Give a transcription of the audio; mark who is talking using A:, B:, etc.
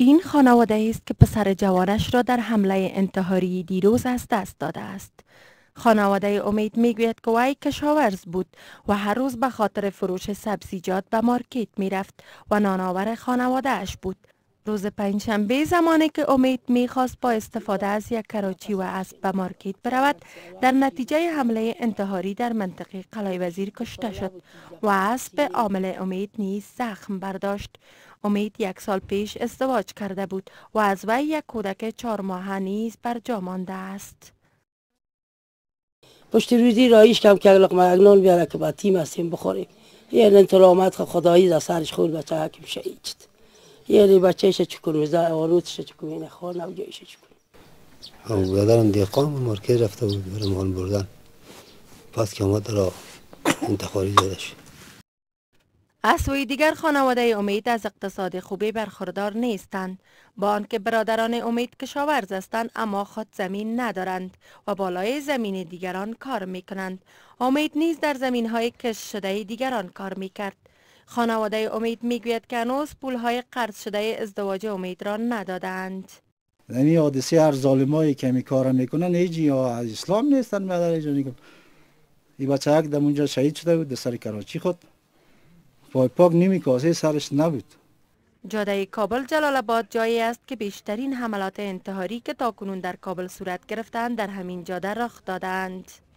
A: این خانواده است که پسر جوانش را در حمله انتحاری دیروز از دست داده است. خانواده امید میگوید که وی کشاورز بود و هر روز به خاطر فروش سبزیجات به مارکت میرفت و نانآور خانواده اش بود. روز پنجشنبه زمانی که امید میخواست با استفاده از یک کراچی و اسب به مارکیت برود در نتیجه حمله انتحاری در منطقه قلای وزیر کشته شد و اسب عامل امید نیز زخم برداشت امید یک سال پیش ازدواج کرده بود و از وی یک کودک چهار ماهه نیز بر جا مانده است
B: پشت روزی رایش کم که لقمه بیاره که با تیم هستیم بخوریم یه خدایی در سرش خورد بچه حکم شهید یه دی ایش چکن میزه آروتش چکن اینه خانه و جایش چکن
C: او دیقام رفته بود برای مال بردن پس که آمد را
B: انتخاری دادش شد
A: از سوی دیگر خانواده امید از اقتصاد خوبی برخوردار نیستند با آنکه برادران امید کشاورز هستند اما خود زمین ندارند و بالای زمین دیگران کار می امید نیز در زمین های کش شده دیگران کار میکرد خانواده امید میگوید که هنوز های قرض شده ازدواج امید را ندادند
C: یعنی حادثه هر ظالمایی که می کار میکنن هیچ یا از اسلام نیستن مادر جان این بچه یک دم اونجا شهید شده بود در سر کراچی خود پای پاک کاسه سرش نبود
A: جاده کابل جلال آباد جایی است که بیشترین حملات انتحاری که تاکنون در کابل صورت گرفتند در همین جاده رخ دادند